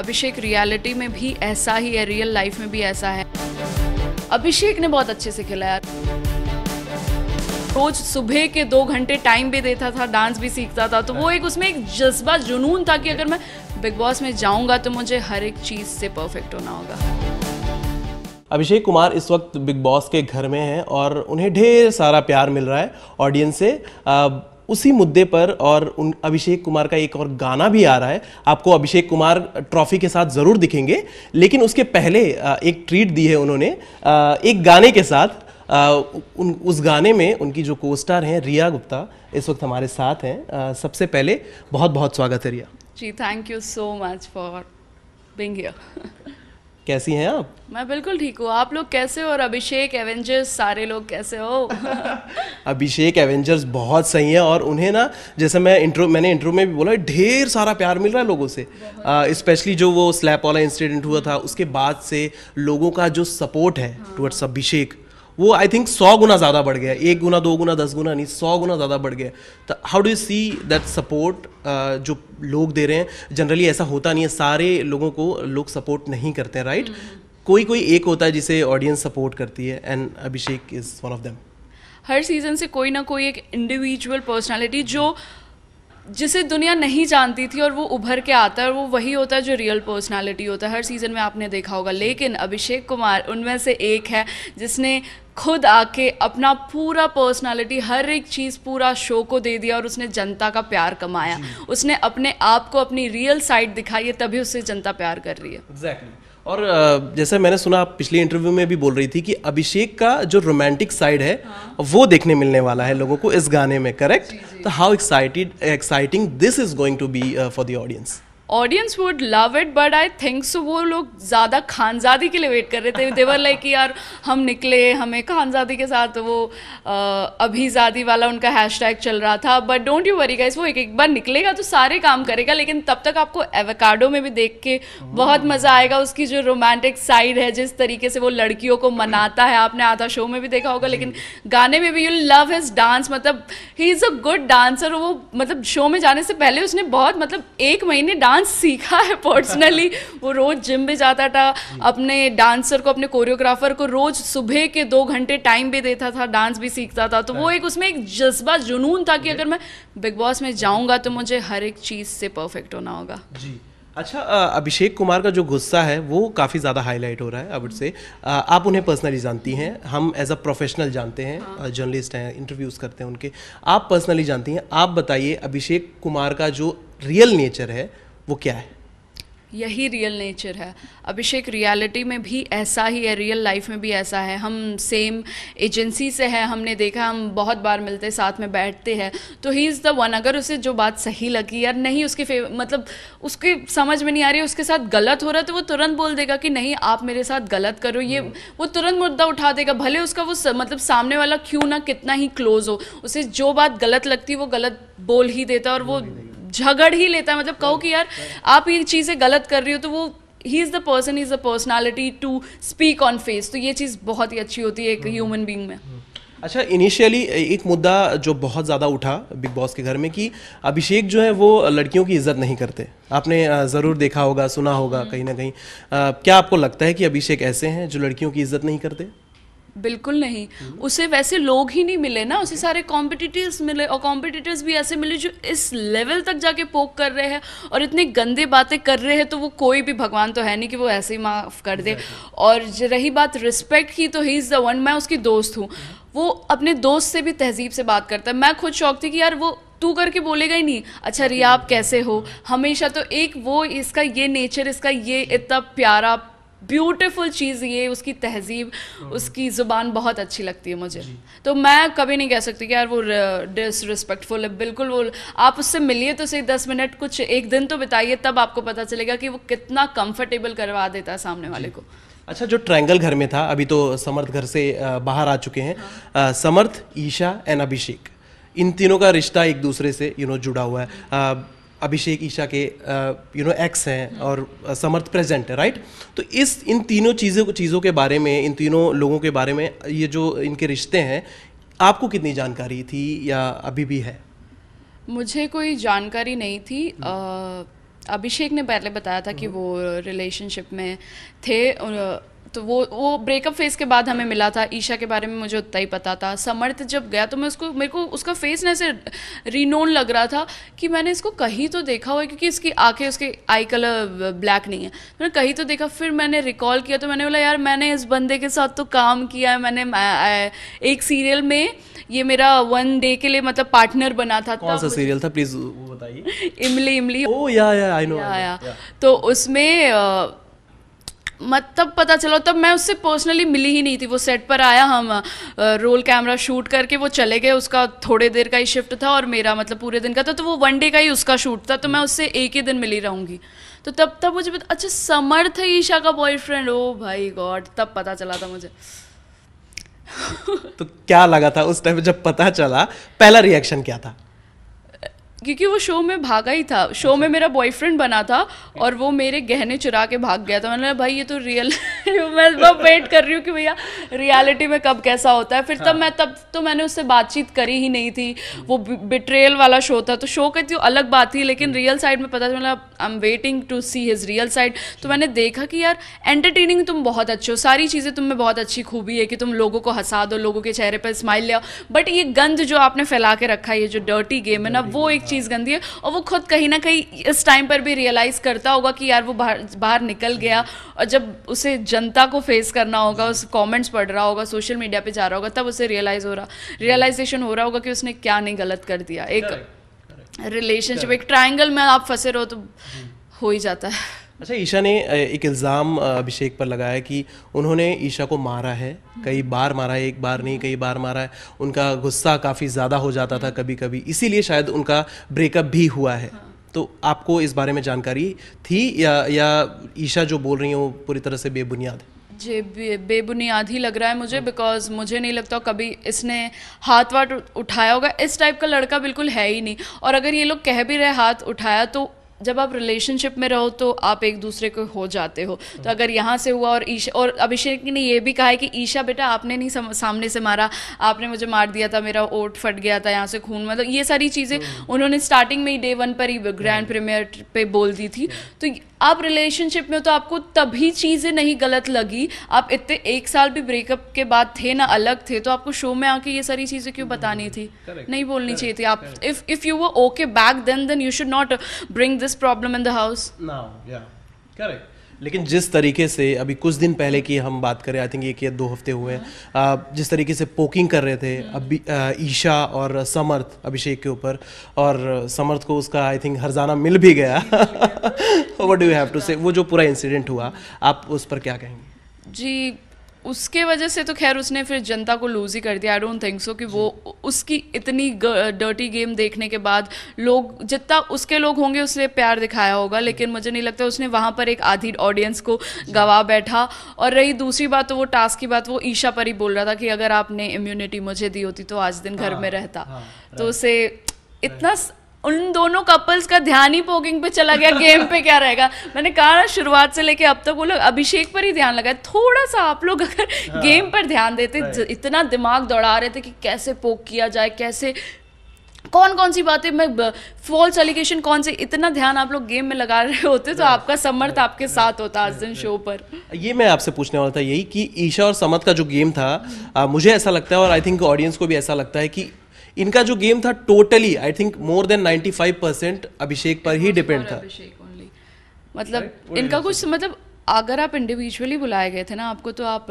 अभिषेक reality में भी ऐसा ही है रियल लाइफ में भी ऐसा है अभिषेक ने बहुत अच्छे से खेला यार रोज सुबह के दो घंटे टाइम भी देता था डांस भी सीखता था तो वो एक उसमें एक जज्बा जुनून था कि अगर मैं बिग बॉस में जाऊंगा तो मुझे हर एक चीज़ से परफेक्ट होना होगा अभिषेक कुमार इस वक्त बिग बॉस के घर में हैं और उन्हें ढेर सारा प्यार मिल रहा है ऑडियंस से उसी मुद्दे पर और उन अभिषेक कुमार का एक और गाना भी आ रहा है आपको अभिषेक कुमार ट्रॉफी के साथ ज़रूर दिखेंगे लेकिन उसके पहले एक ट्रीट दी है उन्होंने एक गाने के साथ उन उस गाने में उनकी जो कोस्टार हैं रिया गुप्ता इस वक्त हमारे साथ हैं सबसे पहले बहुत बहुत स्वागत है Riya ji thank you so much for being कैसी हैं आप मैं बिल्कुल ठीक हूँ आप लोग कैसे हो और अभिषेक एवेंजर्स सारे लोग कैसे हो अभिषेक एवेंजर्स बहुत सही हैं और उन्हें ना जैसे मैं इंट्रो मैंने इंट्रो में भी बोला ढेर सारा प्यार मिल रहा है लोगों से स्पेशली जो वो स्लैप वाला इंसिडेंट हुआ था उसके बाद से लोगों का जो सपोर्ट है टूवर्ड्स अभिषेक वो आई थिंक सौ गुना ज़्यादा बढ़ गया एक गुना दो गुना दस गुना नहीं सौ गुना ज़्यादा बढ़ गया तो how do you see that support जो लोग दे रहे हैं जनरली ऐसा होता नहीं है सारे लोगों को लोग सपोर्ट नहीं करते हैं राइट हम्म। कोई कोई एक होता है जिसे ऑडियंस सपोर्ट करती है and Abhishek is one of them हर सीज़न से कोई ना कोई एक इंडिविजुअल पर्सनालिटी जो जिसे दुनिया नहीं जानती थी और वो उभर के आता है वो वही होता है जो रियल पर्सनालिटी होता है हर सीज़न में आपने देखा होगा लेकिन अभिषेक कुमार उनमें से एक है जिसने खुद आके अपना पूरा पर्सनालिटी हर एक चीज़ पूरा शो को दे दिया और उसने जनता का प्यार कमाया उसने अपने आप को अपनी रियल साइड दिखाई है तभी उससे जनता प्यार कर रही है एग्जैक्टली exactly. और जैसे मैंने सुना आप पिछली इंटरव्यू में भी बोल रही थी कि अभिषेक का जो रोमांटिक साइड है हाँ। वो देखने मिलने वाला है लोगों को इस गाने में करेक्ट तो how excited exciting this is going to be for the audience audience would love it but I think so वो लोग ज़्यादा खानजादी के लिए वेट कर रहे थे देवर लाइक कि यार हम निकले हमें खानजादी के साथ वो अभीजादी वाला उनका टैग चल रहा था but don't you worry guys वो एक एक बार निकलेगा तो सारे काम करेगा लेकिन तब तक आपको एवेकाडो में भी देख के बहुत hmm. मज़ा आएगा उसकी जो रोमांटिक साइड है जिस तरीके से वो लड़कियों को मनाता है आपने आधा शो में भी देखा होगा लेकिन hmm. गाने में भी यू लव हिज डांस मतलब he is a good dancer वो मतलब शो में जाने से पहले उसने बहुत मतलब एक महीने डांस डांस सीखा है पर्सनली वो रोज़ जिम भी जाता था अपने डांसर को अपने कोरियोग्राफर को रोज़ सुबह के दो घंटे टाइम भी देता था डांस भी सीखता था तो वो हाँ। एक उसमें एक जज्बा जुनून था कि अगर मैं बिग बॉस में जाऊँगा तो मुझे हर एक चीज़ से परफेक्ट होना होगा जी अच्छा अभिषेक कुमार का जो गुस्सा है वो काफ़ी ज़्यादा हाईलाइट हो रहा है अब से आप उन्हें पर्सनली जानती हैं हम एज अ प्रोफेशनल जानते हैं जर्नलिस्ट हाँ। हैं इंटरव्यूज़ करते हैं उनके आप पर्सनली जानती हैं आप बताइए अभिषेक कुमार का जो रियल नेचर है वो क्या है यही रियल नेचर है अभिषेक रियलिटी में भी ऐसा ही है रियल लाइफ में भी ऐसा है हम सेम एजेंसी से है हमने देखा हम बहुत बार मिलते हैं साथ में बैठते हैं तो ही इज़ द वन अगर उसे जो बात सही लगी या नहीं उसके फेव मतलब उसकी समझ में नहीं आ रही उसके साथ गलत हो रहा तो वो तुरंत बोल देगा कि नहीं आप मेरे साथ गलत करो ये हम्म। वो तुरंत मुद्दा उठा देगा भले उसका वो स, मतलब सामने वाला क्यों ना कितना ही क्लोज हो उसे जो बात गलत लगती वो गलत बोल ही देता और वो झगड़ ही लेता है मतलब कहो कि यार आप ये चीज़ें गलत कर रही हो तो वो he is the person is the personality to speak on face तो ये चीज़ बहुत ही अच्छी होती है एक ह्यूमन बींग में हम्म। अच्छा इनिशियली एक मुद्दा जो बहुत ज़्यादा उठा बिग बॉस के घर में कि अभिषेक जो है वो लड़कियों की इज्जत नहीं करते आपने ज़रूर देखा होगा सुना होगा हम्म। कहीं ना कहीं क्या आपको लगता है कि अभिषेक ऐसे हैं जो लड़कियों की इज्जत नहीं करते बिल्कुल नहीं हम्म। उसे वैसे लोग ही नहीं मिले ना उसे सारे कॉम्पिटिटिव मिले और कॉम्पिटिटर्स भी ऐसे मिले जो इस लेवल तक जाके पोक कर रहे हैं और इतने गंदे बातें कर रहे हैं तो वो कोई भी भगवान तो है नहीं कि वो ऐसे ही माफ़ कर दे और रही बात रिस्पेक्ट की तो ही इज़ द वन मैं उसकी दोस्त हूँ हम्म। वो अपने दोस्त से भी तहजीब से बात करता है मैं खुद शौक थी कि यार वो तू करके बोलेगा ही नहीं अच्छा रिया आप कैसे हो हम्म। हमेशा तो एक वो इसका ये नेचर इसका ये इतना प्यारा ब्यूटीफुल चीज़ ये उसकी तहजीब हम्म। उसकी ज़ुबान बहुत अच्छी लगती है मुझे तो मैं कभी नहीं कह सकती कि यार वो डिसरिस्पेक्टफुल है बिल्कुल वो आप उससे मिलिए तो सही दस मिनट कुछ एक दिन तो बिताइए तब आपको पता चलेगा कि वो कितना कंफर्टेबल करवा देता है सामने वाले को अच्छा जो ट्रायंगल घर में था अभी तो समर्थ घर से बाहर आ चुके हैं आ, हाँ। समर्थ ईशा एंड अभिषेक इन तीनों का रिश्ता एक दूसरे से यू नो जुड़ा हुआ है अभिषेक ईशा के यू नो एक्स हैं और समर्थ प्रेजेंट है राइट तो इस इन तीनों चीज़ों चीज़ों के बारे में इन तीनों लोगों के बारे में ये जो इनके रिश्ते हैं आपको कितनी जानकारी थी या अभी भी है मुझे कोई जानकारी नहीं थी हम्म। अभिषेक ने पहले बताया था कि हम्म। वो रिलेशनशिप में थे तो वो वो ब्रेकअप फेज के बाद हमें मिला था ईशा के बारे में मुझे उतना ही पता था समर्थ जब गया तो मैं उसको मेरे को उसका फेस ना ऐसे रिनोन लग रहा था कि मैंने इसको कहीं तो देखा हुआ है क्योंकि इसकी आंखें उसके आई कलर ब्लैक नहीं है तो मैंने कहीं तो देखा फिर मैंने रिकॉल किया तो मैंने बोला यार मैंने इस बंदे के साथ तो काम किया है मैंने एक सीरियल में ये मेरा वन डे के लिए मतलब पार्टनर बना था कौन सा सीरियल था प्लीज़ बताइए इमली इमली ओ या या आई नो या तो उसमें मतलब तब पता चला तब मैं उससे पर्सनली मिली ही नहीं थी वो सेट पर आया हम रोल कैमरा शूट करके वो चले गए उसका थोड़े देर का ही शिफ्ट था और मेरा मतलब पूरे दिन का था तो वो वन डे का ही उसका शूट था तो मैं उससे एक ही दिन मिली रहूँगी तो तब तब मुझे अच्छा समर्थ ईशा का बॉयफ्रेंड ओ भाई गॉड तब पता चला था मुझे तो क्या लगा था उस टाइम जब पता चला पहला रिएक्शन क्या था क्योंकि वो शो में भागा ही था शो में अच्छा। मेरा बॉयफ्रेंड बना था और वो मेरे गहने चुरा के भाग गया था मैंने भाई ये तो रियल मैं तो वेट कर रही हूँ कि भैया रियलिटी में कब कैसा होता है फिर हाँ। तब मैं तब तो मैंने उससे बातचीत करी ही नहीं थी वो बिट्रेल वाला शो था तो शो का तो अलग बात थी लेकिन रियल हम्म। साइड में पता था मतलब I am waiting to see his real side तो मैंने देखा कि यार एंटरटेनिंग तुम बहुत अच्छे हो सारी चीज़ें तुम में बहुत अच्छी खूबी है कि तुम लोगों को हंसा दो लोगों के चेहरे पर स्माइल ले बट ये गंद जो आपने फैला के रखा है ये जो डर्टी गेम है ना वो एक चीज़ गंदी है और वो खुद कहीं ना कहीं इस टाइम पर भी रियलाइज़ करता होगा कि यार वो बाहर बाहर निकल गया और जब उसे जनता को फेस करना होगा उस कॉमेंट्स पढ़ रहा होगा सोशल मीडिया पर जा रहा होगा तब उसे रियलाइज़ हो रहा रियलाइजेशन हो रहा होगा कि उसने क्या नहीं गलत कर दिया एक रिलेशनशिप एक ट्राइंगल में आप फंसे रहो तो हो ही जाता है अच्छा ईशा ने एक इल्ज़ाम अभिषेक पर लगाया कि उन्होंने ईशा को मारा है कई बार मारा है एक बार नहीं कई बार मारा है उनका गुस्सा काफ़ी ज़्यादा हो जाता था कभी कभी इसीलिए शायद उनका ब्रेकअप भी हुआ है हाँ। तो आपको इस बारे में जानकारी थी या या ईशा जो बोल रही हैं वो पूरी तरह से बेबुनियाद है जी बेबुनियाद ही लग रहा है मुझे बिकॉज मुझे नहीं लगता कभी इसने हाथ वाट उठाया होगा इस टाइप का लड़का बिल्कुल है ही नहीं और अगर ये लोग कह भी रहे हाथ उठाया तो जब आप रिलेशनशिप में रहो तो आप एक दूसरे को हो जाते हो तो हाँ। अगर यहाँ से हुआ और ईशा और अभिषेक ने ये भी कहा है कि ईशा बेटा आपने नहीं सम, सामने से मारा आपने मुझे मार दिया था मेरा ओट फट गया था यहाँ से खून मतलब ये सारी चीज़ें हाँ। उन्होंने स्टार्टिंग में ही डे वन पर ही ग्रैंड हाँ। प्रीमियर पे बोल दी थी तो आप रिलेशनशिप में हो तो आपको तभी चीज़ें नहीं गलत लगी आप इतने एक साल भी ब्रेकअप के बाद थे ना अलग थे तो आपको शो में आके ये सारी चीज़ें क्यों बतानी थी नहीं बोलनी चाहिए थी आप इफ़ इफ़ यू वो okay back then then you should not bring this this problem in the house now या करेक्ट लेकिन जिस तरीके से अभी कुछ दिन पहले की हम बात करें आई थिंक एक या दो हफ्ते हुए हैं हाँ। जिस तरीके से पोकिंग कर रहे थे हम्म। अभी ईशा और समर्थ अभिषेक के ऊपर और समर्थ को उसका आई थिंक हरजाना मिल भी गया what do you have to say वो जो पूरा इंसिडेंट हुआ आप उस पर क्या कहेंगे जी उसके वजह से तो खैर उसने फिर जनता को लूज ही कर दिया आई डोंट थिंक सो कि वो उसकी इतनी डर्टी गेम देखने के बाद लोग जितना उसके लोग होंगे उससे प्यार दिखाया होगा लेकिन मुझे नहीं लगता उसने वहाँ पर एक आधी ऑडियंस को गवा बैठा और रही दूसरी बात तो वो टास्क की बात वो ईशा पर ही बोल रहा था कि अगर आपने इम्यूनिटी मुझे दी होती तो आज दिन घर हाँ, में रहता हाँ, तो उसे इतना उन दोनों कपल्स का ध्यान ही पोकिंग पे चला गया गेम पे क्या रहेगा मैंने कहा ना शुरुआत से लेके अब तक वो लोग अभिषेक पर ही ध्यान लगाए थोड़ा सा आप लोग अगर गेम हाँ। पर ध्यान देते इतना दिमाग दौड़ा रहे थे कि कैसे पोक किया जाए कैसे कौन कौन सी बातें मैं फॉल्स एलिगेशन कौन से इतना ध्यान आप लोग गेम में लगा रहे होते तो आपका समर्थ आपके साथ होता आज दिन शो पर ये मैं आपसे पूछने वाला था यही कि ईशा और समर्थ का जो गेम था आ, मुझे ऐसा लगता है और आई थिंक ऑडियंस को भी ऐसा लगता है कि इनका जो गेम था totally I think more than 95 percent Abhishek पर ही डिपेंड था मतलब इनका कुछ मतलब अगर आप इंडिविजुअली बुलाए गए थे ना आपको तो आप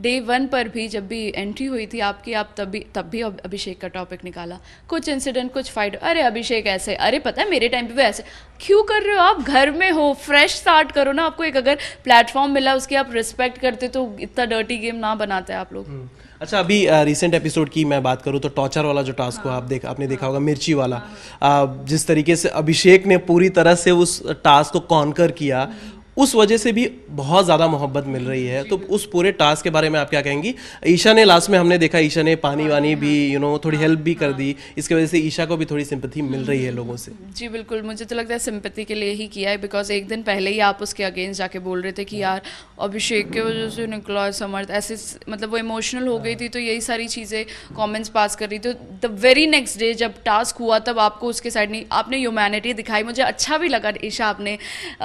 डे uh, वन पर भी जब भी एंट्री हुई थी आपकी आप तब भी तब भी अभिषेक का टॉपिक निकाला कुछ इंसिडेंट कुछ फाइट अरे अभिषेक ऐसे अरे पता है मेरे टाइम पे भी ऐसे क्यों कर रहे हो आप घर में हो फ्रेश स्टार्ट करो ना आपको एक अगर प्लेटफॉर्म मिला उसकी आप रिस्पेक्ट करते तो इतना डर्टी गेम ना बनाते आप लोग हम्म। अच्छा अभी रिसेंट uh, एपिसोड की मैं बात करूँ तो टॉर्चर वाला जो टास्क हुआ हाँ। आप देख आपने देखा हाँ। होगा मिर्ची वाला हाँ। uh, जिस तरीके से अभिषेक ने पूरी तरह से उस टास्क को कॉन्कर किया हम्म। उस वजह से भी बहुत ज़्यादा मोहब्बत मिल रही है तो उस पूरे टास्क के बारे में आप क्या कहेंगी ईशा ने लास्ट में हमने देखा ईशा ने पानी वानी भी यू नो थोड़ी हेल्प भी कर दी इसके वजह से ईशा को भी थोड़ी सिंपति मिल रही है लोगों से जी बिल्कुल मुझे तो लगता है सिंपत्ति के लिए ही किया है बिकॉज एक दिन पहले ही आप उसके अगेंस्ट जाके बोल रहे थे कि यार अभिषेक के वजह से निकला समर्थ ऐसे मतलब वो इमोशनल हो गई थी तो यही सारी चीज़ें कॉमेंट्स पास कर रही थी द वेरी नेक्स्ट डे जब टास्क हुआ तब आपको उसके साइड नहीं आपने ह्यूमैनिटी दिखाई मुझे अच्छा भी लगा ईशा आपने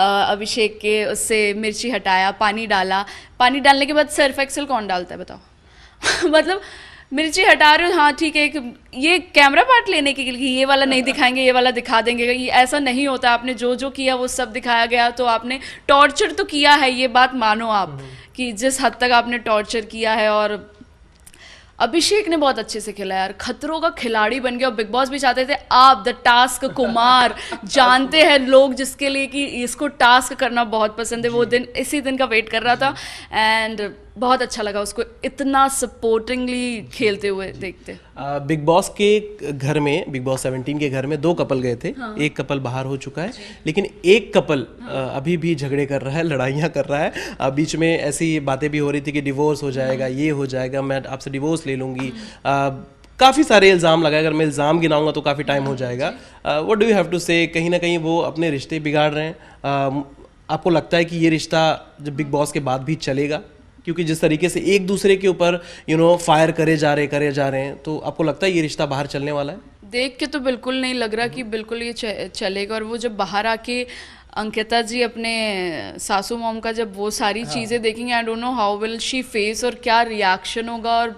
अभिषेक के लिए उससे मिर्ची हटाया पानी डाला पानी डालने के बाद सर्फ एक्सल कौन डालता है बताओ मतलब मिर्ची हटा रहे हो हाँ ठीक है ये कैमरा पार्ट लेने के लिए ये वाला नहीं दिखाएंगे ये वाला दिखा देंगे ये ऐसा नहीं होता आपने जो जो किया वो सब दिखाया गया तो आपने टॉर्चर तो किया है ये बात मानो आप हम्म। कि जिस हद तक आपने टॉर्चर किया है और अभिषेक ने बहुत अच्छे से खेला यार खतरों का खिलाड़ी बन गया और बिग बॉस भी चाहते थे आप द टास्क कुमार जानते हैं लोग जिसके लिए कि इसको टास्क करना बहुत पसंद है वो दिन इसी दिन का वेट कर रहा था एंड बहुत अच्छा लगा उसको इतना सपोर्टिंगली खेलते हुए देखते बिग बॉस के घर में बिग बॉस 17 के घर में दो कपल गए थे हाँ। एक कपल बाहर हो चुका है लेकिन एक कपल हाँ। अभी भी झगड़े कर रहा है लड़ाइयाँ कर रहा है बीच में ऐसी बातें भी हो रही थी कि डिवोर्स हो जाएगा हाँ। ये हो जाएगा मैं आपसे डिवोर्स ले लूँगी हाँ। काफ़ी सारे इल्ज़ाम लगाए अगर मैं इल्ज़ाम गिनाऊंगा तो काफ़ी टाइम हो हाँ, जाएगा what do you have to say कहीं ना कहीं वो अपने रिश्ते बिगाड़ रहे हैं आपको लगता है कि ये रिश्ता जब बिग बॉस के बाद भी चलेगा क्योंकि जिस तरीके से एक दूसरे के ऊपर यू नो फायर करे जा रहे करे जा रहे हैं तो आपको लगता है ये रिश्ता बाहर चलने वाला है देख के तो बिल्कुल नहीं लग रहा कि बिल्कुल ये चलेगा और वो जब बाहर आके अंकिता जी अपने सासू मोम का जब वो सारी हाँ. चीज़ें देखेंगे I don't know how will she face और क्या रिएक्शन होगा और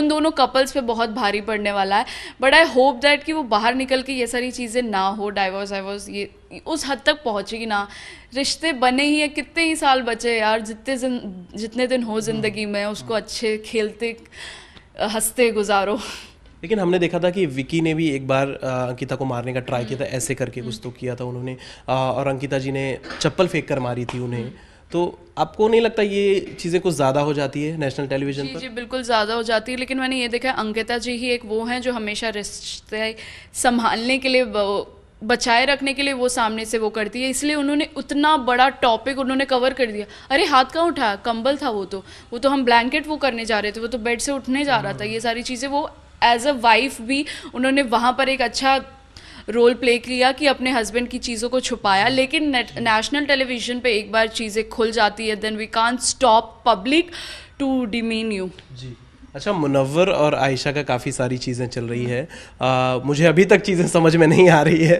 उन दोनों कपल्स पे बहुत भारी पड़ने वाला है बट आई होप दैट कि वो बाहर निकल के ये सारी चीज़ें ना हो डाइवोर्स वाइवोर्स ये उस हद तक पहुँचेगी ना रिश्ते बने ही हैं कितने ही साल बचे यार जितने जितने दिन हो ज़िंदगी में उसको हम्म। अच्छे खेलते हंसते गुजारो लेकिन हमने देखा था कि विकी ने भी एक बार अंकिता को मारने का ट्राई किया था हम्म। ऐसे करके कुछ हम्म। तो किया था उन्होंने और अंकिता जी ने चप्पल फेंक कर मारी थी उन्हें तो आपको नहीं लगता ये चीज़ें कुछ ज़्यादा हो जाती है नेशनल टेलीविजन पर जी बिल्कुल ज़्यादा हो जाती है लेकिन मैंने ये देखा अंकिता जी ही एक वो हैं जो हमेशा रिश्ते संभालने के लिए बचाए रखने के लिए वो सामने से वो करती है इसलिए उन्होंने उतना बड़ा टॉपिक उन्होंने कवर कर दिया अरे हाथ कहाँ उठाया कंबल था वो तो वो तो हम ब्लैंकेट वो करने जा रहे थे वो तो बेड से उठने जा रहा था ये सारी चीज़ें वो एज अ वाइफ भी उन्होंने वहाँ पर एक अच्छा रोल प्ले किया कि अपने हस्बैंड की चीज़ों को छुपाया लेकिन नेशनल टेलीविजन पे एक बार चीज़ें खुल जाती है then we can stop public to demean you जी अच्छा मुनवर और आयशा का काफ़ी सारी चीज़ें चल रही है आ, मुझे अभी तक चीज़ें समझ में नहीं आ रही है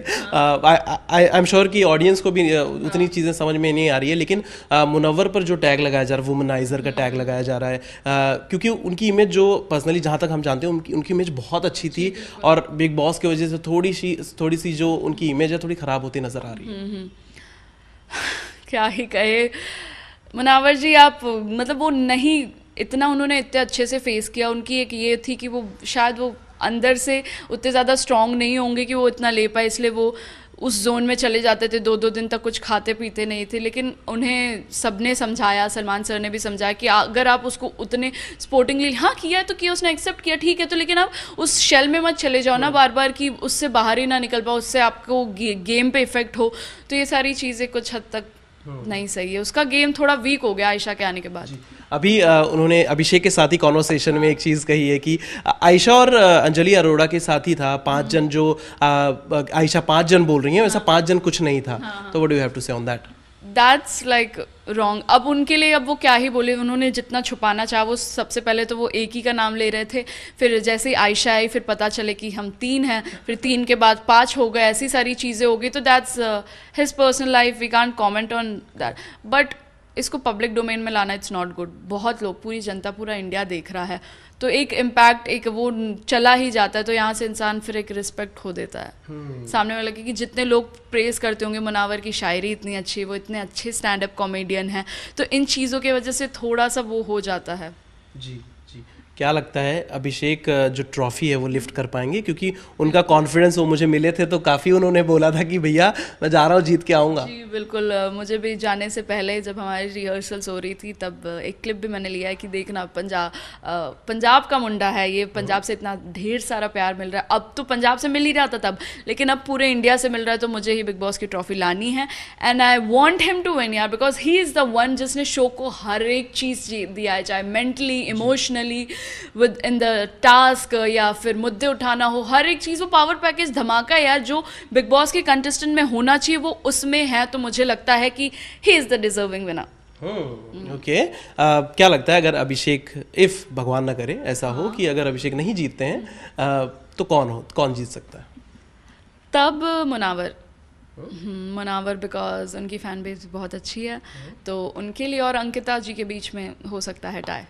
आई एम श्योर कि ऑडियंस को भी उतनी हाँ। चीज़ें समझ में नहीं आ रही है लेकिन मुनवर पर जो टैग लगाया जा रहा है वुमनाइज़र का टैग लगाया जा रहा है आ, क्योंकि उनकी इमेज जो पर्सनली जहाँ तक हम जानते हैं उनकी उनकी इमेज बहुत अच्छी थी और बिग बॉस की वजह से थोड़ी सी थोड़ी सी जो उनकी इमेज है थोड़ी ख़राब होती नज़र आ रही है हम्म, हम्म। क्या ही कहे मुनावर जी आप मतलब वो नहीं इतना उन्होंने इतने अच्छे से फेस किया उनकी एक ये थी कि वो शायद वो अंदर से उतने ज़्यादा स्ट्रांग नहीं होंगे कि वो इतना ले पाए इसलिए वो उस जोन में चले जाते थे दो दो दिन तक कुछ खाते पीते नहीं थे लेकिन उन्हें सबने समझाया सलमान सर ने भी समझाया कि अगर आप उसको उतने स्पोर्टिंगली हाँ किया है तो किया उसने एक्सेप्ट किया ठीक है तो लेकिन आप उस शेल में मत चले जाओ ना हाँ। बार बार कि उससे बाहर ही ना निकल पाओ उससे आपको गे, गेम पे इफेक्ट हो तो ये सारी चीज़ें कुछ हद तक हम्म। नहीं सही है उसका गेम थोड़ा वीक हो गया आयशा के आने के बाद अभी आ, उन्होंने अभिषेक के साथ ही कॉन्वर्सेशन में एक चीज़ कही है कि आयशा और अंजलि अरोड़ा के साथ ही था पांच हम्म। जन जो आयशा पांच जन बोल रही है वैसा हाँ। पांच जन कुछ नहीं था हाँ, हाँ। तो what do have to say on that that's like wrong अब उनके लिए अब वो क्या ही बोले उन्होंने जितना छुपाना चाहा वो सबसे पहले तो वो एक ही का नाम ले रहे थे फिर जैसे ही आयशा आई फिर पता चले कि हम तीन हैं फिर तीन के बाद पाँच हो गए ऐसी सारी चीज़ें हो गई तो that's his personal life we can comment on that but इसको पब्लिक डोमेन में लाना इट्स नॉट गुड बहुत लोग पूरी जनता पूरा इंडिया देख रहा है तो एक इम्पैक्ट एक वो चला ही जाता है तो यहाँ से इंसान फिर एक रिस्पेक्ट खो देता है hmm. सामने वाला कि जितने लोग प्रेस करते होंगे मुनावर की शायरी इतनी अच्छी वो इतने अच्छे स्टैंड अप कॉमेडियन हैं तो इन चीज़ों की वजह से थोड़ा सा वो हो जाता है जी क्या लगता है अभिषेक जो ट्रॉफी है वो लिफ्ट कर पाएंगे क्योंकि उनका कॉन्फिडेंस वो मुझे मिले थे तो काफ़ी उन्होंने बोला था कि भैया मैं जा रहा हूँ जीत के आऊँगा जी बिल्कुल मुझे भी जाने से पहले जब हमारी रिहर्सल्स हो रही थी तब एक क्लिप भी मैंने लिया है कि देखना पंजाब पंजाब का मुंडा है ये पंजाब से इतना ढेर सारा प्यार मिल रहा है अब तो पंजाब से मिल ही रहा था तब लेकिन अब पूरे इंडिया से मिल रहा है तो मुझे ही बिग बॉस की ट्रॉफी लानी है and I want him to win यार because he is the one जिसने शो को हर एक चीज़ दिया है चाहे mentally emotionally with in the task या फिर मुद्दे उठाना हो हर एक चीज़ वो पावर पैकेज धमाका यार जो बिग बॉस के कंटेस्टेंट में होना चाहिए वो उसमें है तो मुझे लगता है कि he is the deserving winner okay okay. uh, क्या लगता है अगर अभिषेक इफ भगवान ना करे ऐसा हो हाँ। कि अगर अभिषेक नहीं जीतते हैं uh, तो कौन हो कौन जीत सकता है तब मुनावर मुनावर बिकॉज उनकी फैन बेस बहुत अच्छी है हाँ। तो उनके लिए और अंकिता जी के बीच में हो सकता है टाई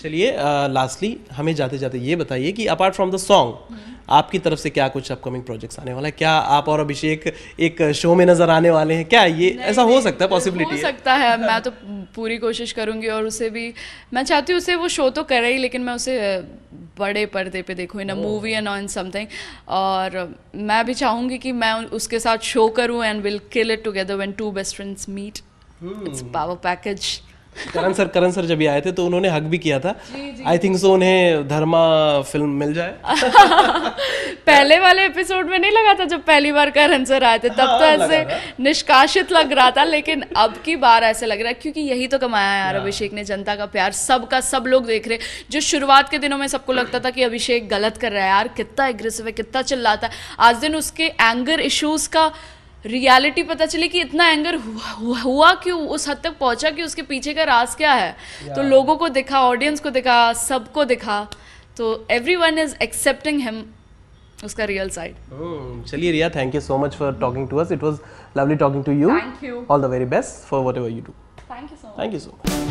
चलिए लास्टली हमें जाते जाते ये बताइए कि अपार्ट फ्रॉम द सॉन्ग आपकी तरफ से क्या कुछ अपकमिंग प्रोजेक्ट्स आने वाला है क्या आप और अभिषेक एक शो में नजर आने वाले हैं क्या ये नहीं, ऐसा नहीं, हो सकता है पॉसिबिलिटी हो सकता है मैं तो पूरी कोशिश करूंगी और उसे भी मैं चाहती हूँ उसे वो शो तो करे ही लेकिन मैं उसे बड़े पर्दे पे देखूँ in a movie and on something और मैं भी चाहूँगी कि मैं उसके साथ शो करूँ and will kill it together when two best friends meet it's power package Karan sir Karan sir जब आए थे तो उन्होंने हक भी किया था आई थिंक सो उन्हें धर्मा फिल्म मिल जाए पहले वाले एपिसोड में नहीं लगा था जब पहली बार करण सर आए थे तब तो हाँ, तो ऐसे निष्कासित लग रहा था लेकिन अब की बार ऐसे लग रहा है क्योंकि यही तो कमाया यार अभिषेक ने जनता का प्यार सबका सब लोग देख रहे जो शुरुआत के दिनों में सबको लगता था कि अभिषेक गलत कर रहा है यार कितना एग्रेसिव है कितना चिल्लाता है आज दिन उसके एंगर इश्यूज का रियलिटी पता चले कि इतना एंगर हुआ, हुआ क्यों उस हद तक पहुंचा कि उसके पीछे का राज क्या है तो लोगों को दिखा ऑडियंस को दिखा सबको दिखा तो everyone is accepting him उसका रियल साइड hmm. चलिए Riya thank you so much for talking to us it was lovely talking to you thank you all the very best for whatever you do thank you so much thank you so much